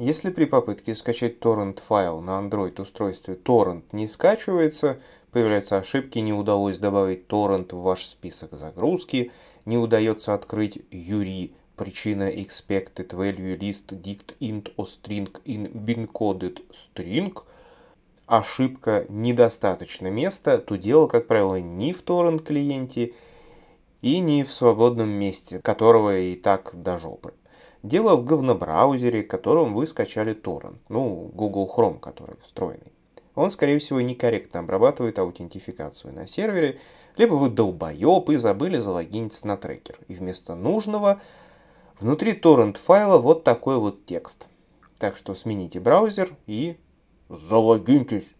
Если при попытке скачать торрент-файл на Android-устройстве торрент не скачивается, появляются ошибки «Не удалось добавить торрент в ваш список загрузки», «Не удается открыть Юри», «Причина expected value list dict int o string in bincoded string», ошибка «Недостаточно места», то дело, как правило, не в торрент-клиенте и не в свободном месте, которого и так до жопы. Дело в говнобраузере, которым вы скачали торрент. Ну, Google Chrome, который встроенный. Он, скорее всего, некорректно обрабатывает аутентификацию на сервере, либо вы долбоеб и забыли залогиниться на трекер. И вместо нужного внутри торрент файла вот такой вот текст. Так что смените браузер и залогиньтесь.